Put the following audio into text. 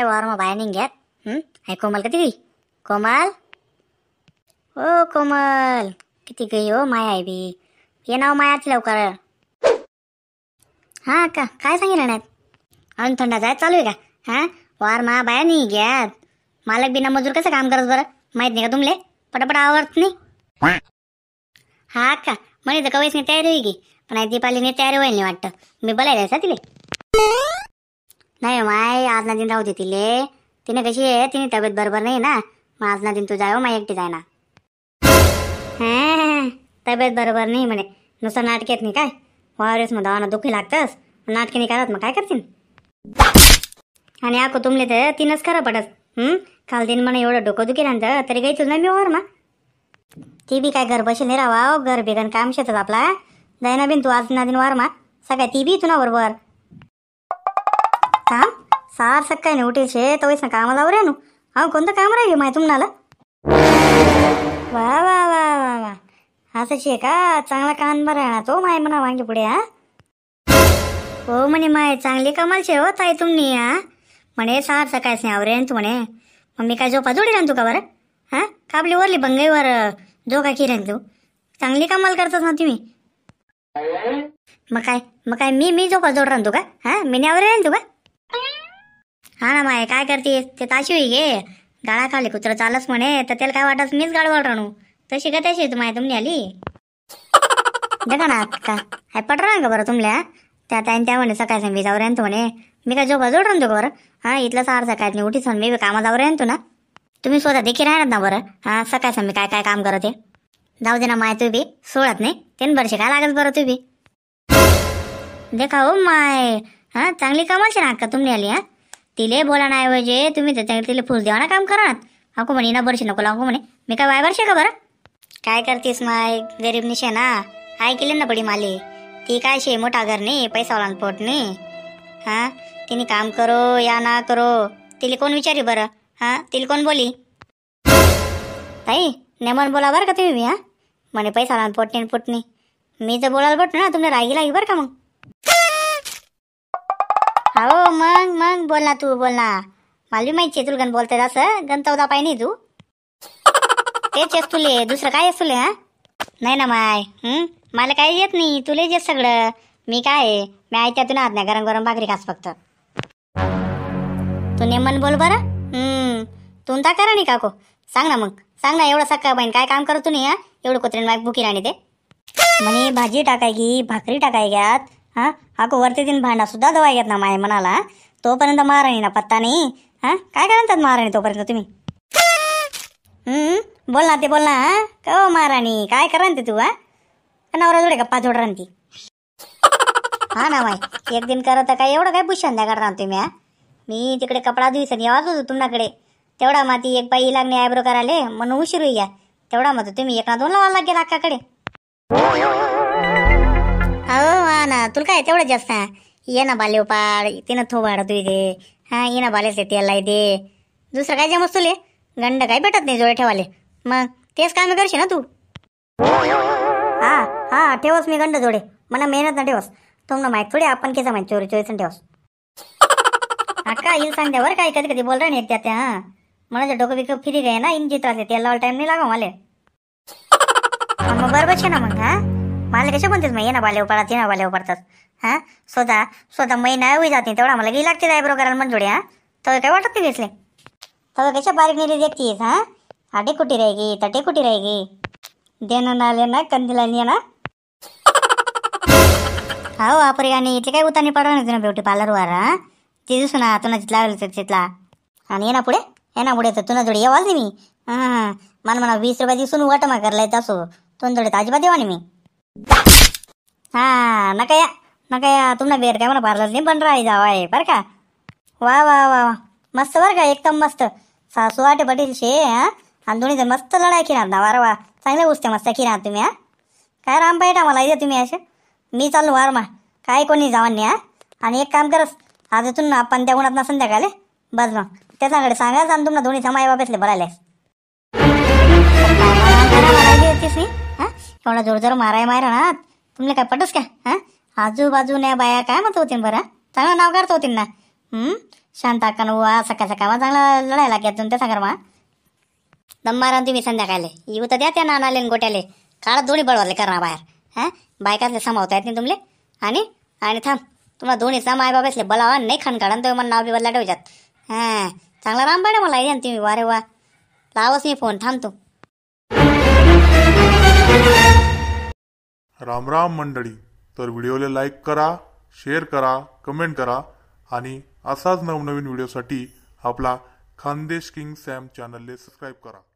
काय वावर मग बाहेर नाही कोमल कधी गई कोमल ओ कोमल किती गई हो माया आहे बी ये नाव हो मायाच लवकर हा का काय सांगितलं अन अजून थंडा जाय चालू आहे का हा वार मा बाया नाही घ्यात मालक बिना मजूर कसं काम करत बरं माहित नाही का तुमले पटापट आवडत नाही हा का म्हणे तर कवयस नाही तयारी होईल की पण आई दीपाली नाही तयारी होईल नाही वाटतं मी बोलायला तिले नाही माय आज ना दिन राहू दे तिले तिने कशी आहे तिने तब्येत बरोबर नाही ना मग आज ना दिन तू जाय हो, माय एकटी जाय ना तब्येत बरोबर नाही म्हणे नुसतं नाटक येत नाही काय वावरेस मग दवाना दुखी लागतंस नाटके नाही करत मग काय करतीन आणि आको तुमले तर तिनंच खरं पडत काल दिन म्हणे एवढं डोकं दुखी राहतं तरी गायचोच ना मी वावर मग ती बी काय घर बसेल नाही राहा घर बिघन काम शेतच आपला जायना बिन तू आज ना दिन वार मा सगळ्या ती बी ना बरोबर सकाय सकाळी उठे छे तो वैसा कामाला उरे नु हा कोणतं काम राहिले माय तुम्हाला वा वा वा वा वा छे का चांगला कान बरं तो माय म्हणा वांगी पुढे हा हो म्हणे माय चांगली कमाल छे हो ताई तुम्ही हा म्हणे सार सकाय से आवरे तू म्हणे मग मी काय झोपा जोडी तू का बरं हा काबली ओरली बंगईवर बंगाईवर जो का तू चांगली कमाल करतात ना तुम्ही मग काय मग काय मी मी झोपा जोड राहतो का हा मी ने आवरे तू का हा ना माय काय करते ते ताशी होई गे गाळा खाली कुत्र चालस म्हणे तर त्याला काय वाटत मीच गाडवाल राहू तशी का तू माय तुम्ही आली देखा ना का हाय पटरा ना का बरं तुमल्या त्या ताईन त्या म्हणे सकाळ मी जाऊ रेंत म्हणे मी काय जोबा जोड राहतो बरं हा इथलं सार सकाळ उठी सांग मी कामा जाऊ रेंतो ना तुम्ही स्वतः देखील राहणार ना बरं हा सकाळ मी काय काय काम करते जाऊ दे ना माय तू बी सोडत नाही तीन वर्ष काय लागत बरं तू बी देखा हो माय हा चांगली कमाल ना का तुम्ही आली हा तिले बोला नाही पाहिजे तुम्ही त्याच्याकडे तिला फुल द्यावा ना काम करा अको म्हणे ना बरशी नको लागू म्हणे मी काय वाय बरशी का बरं काय करतीस माय गरीब निशे ना हाय ना पडी माले ती काय शे मोठा घर नाही वाला पोट नाही हां तिने काम करो या ना करो तिला कोण विचारी बरं हा तिला कोण बोली ताई नेमन बोला बरं का तुम्ही मी हा म्हणे वाला पोटनी पोटणी मी तर बोलायला पोटणे ना तुम्ही रागी लागी बरं का मग हो मग मग बोल ना तू बोल ना मला माहिती आहे गण बोलते असं गण पाय नाही तू तेच येस तुले दुसरं काय येस तुले हा नाही ना माय मला काय येत नाही तुला येत सगळं मी काय मी आयत्या त्यातून आत नाही गरम गरम भाकरी खास फक्त तू नेमन बोल बरं हम्म तू ता करा नाही काको सांग ना मग सांग ना एवढं सक्का बाईन काय काम करतो नाही हा एवढं कुत्रेन बाईक बुकी राणी ते म्हणे भाजी टाकाय की भाकरी टाकाय घ्यात हा आको वरती तीन भांडा सुद्धा दवा घेत ना माय म्हणाला तोपर्यंत महाराणी ना पत्ता नाही हां काय करतात महाराणी तोपर्यंत तुम्ही बोल ना ते बोल ना हां का हो महाराणी काय करा ते तू हा नवरा जोडे गप्पा जोड राहते हा ना माय एक दिन करत काय एवढं काय पुष्ण द्या करणार तुम्ही हा मी तिकडे कपडा दिवसात यावाच होतो तुमच्याकडे तेवढा माती एक बाई लागणे आयब्रो कराले म्हणून उशीर होई तेवढा मग तुम्ही एका दोन लावा लागेल अक्काकडे हो ना तुला काय तेवढं जास्त ये ना बाले उपाड तिनं थो तू दे हा ये ना बालेच येते याला दे दुसरं काय जमस तुले गंड काय भेटत नाही जोडे ठेवाले मग तेच काम करशील ना तू हा हा ठेवस मी गंड जोडे मला मेहनत ना ठेवस तुमना माहित थोडी आपण केसा माहित चोरी चोरीच ठेवस अक्का येईल सांगते काय कधी कधी बोल नाही त्या त्या हा मला डोकं बिकं फिरी गे ना इन जित राहते त्याला टाइम नाही लागा मला मग बरोबर छे ना मग हा मला कशा म्हणतेस मग ये ना बाले उपाडतात ये ना बाले उपाडतात हां स्वतः स्वतः महिना होई जाते तेवढा मला गेली लागते आयब्रो करायला मग जोडे हां तर काय वाटत नाही घेतले तर कशा बारीक नेली देखतीस हां आटे कुटी राहिगी तटे कुटी राहिगी देणं ना लेणं कंदीला हो, ना हो आपरे आणि इथे काय उतानी पाडवा नाही तुला ब्युटी पार्लरवर हा ते दिसू ना तुला जितला तिथला आणि ये ना पुढे ये ना पुढे तर तुला जोडी येवाल नाही मी हां मला म्हणा वीस रुपये दिसून वाट करलाय येत असो तुला जोडे अजिबात येवा नाही मी हा नका या नका या तुम्हाला बेर काय म्हणा पार्लर नाही बन राही जावा बरं का वा वा वा वा मस्त बरं का एकदम मस्त सासू आठ पटेल शे हा आणि दोन्ही मस्त लढाई खेळणार ना वार वा चांगले गोष्ट मस्त खेळणार तुम्ही हा काय राम पाहिजे मला इथे तुम्ही असे मी चाललो वारमा काय कोणी जावा नाही हा आणि एक काम करस आज इथून आपण त्या उन्हात ना संध्याकाळ बस मग त्याच्याकडे सांगायचं आणि तुम्हाला दोन्ही समाय बाबतले बरायला एवढा जोर जोर माराय माय ना तुमले काय पटस का हां नाही बाया काय म्हणत होतीन बरं चांगलं नाव काढत होतीन ना शांता वा सकाळ सकाळ चांगला लढायला घ्या तुमच्या सांगा मा दम्मारान तुम्ही संध्याकाळले येऊ तर द्या त्या नानाले गोट्याले काळ दोन्ही बळवाले करा बाहेर हां बायकातले समावता येत नाही तुमले आणि आणि थांब तुम्हाला दोन्ही दोन्हीचा बाबासले बलावा नाही खण काढा तुम्ही मला नाव बी बदला जात हां चांगला राम रामबाड्या मला या तुम्ही वारे वा लावच मी फोन थांबतो रामराम मंडळी तर व्हिडिओला लाईक करा शेअर करा कमेंट करा आणि असाच नवनवीन व्हिडिओसाठी आपला खानदेश किंग सॅम चॅनलने सबस्क्राईब करा